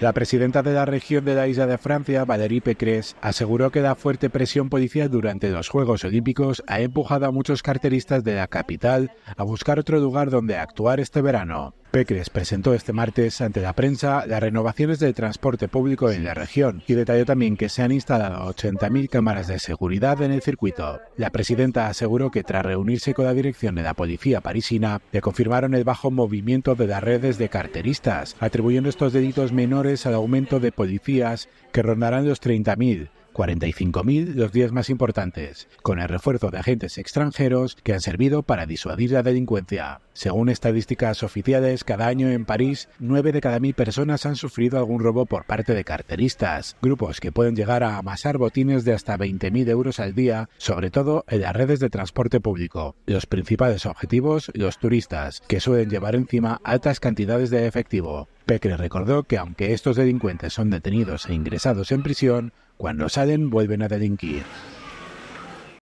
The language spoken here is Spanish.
La presidenta de la región de la isla de Francia, Valérie Pécresse, aseguró que la fuerte presión policial durante los Juegos Olímpicos ha empujado a muchos carteristas de la capital a buscar otro lugar donde actuar este verano. Pecres presentó este martes ante la prensa las renovaciones del transporte público en la región y detalló también que se han instalado 80.000 cámaras de seguridad en el circuito. La presidenta aseguró que tras reunirse con la dirección de la policía parisina, le confirmaron el bajo movimiento de las redes de carteristas, atribuyendo estos delitos menores al aumento de policías que rondarán los 30.000 45.000 los 10 más importantes, con el refuerzo de agentes extranjeros que han servido para disuadir la delincuencia. Según estadísticas oficiales, cada año en París, 9 de cada 1.000 personas han sufrido algún robo por parte de carteristas, grupos que pueden llegar a amasar botines de hasta 20.000 euros al día, sobre todo en las redes de transporte público. Los principales objetivos, los turistas, que suelen llevar encima altas cantidades de efectivo. Pecre recordó que aunque estos delincuentes son detenidos e ingresados en prisión, cuando salen vuelven a delinquir.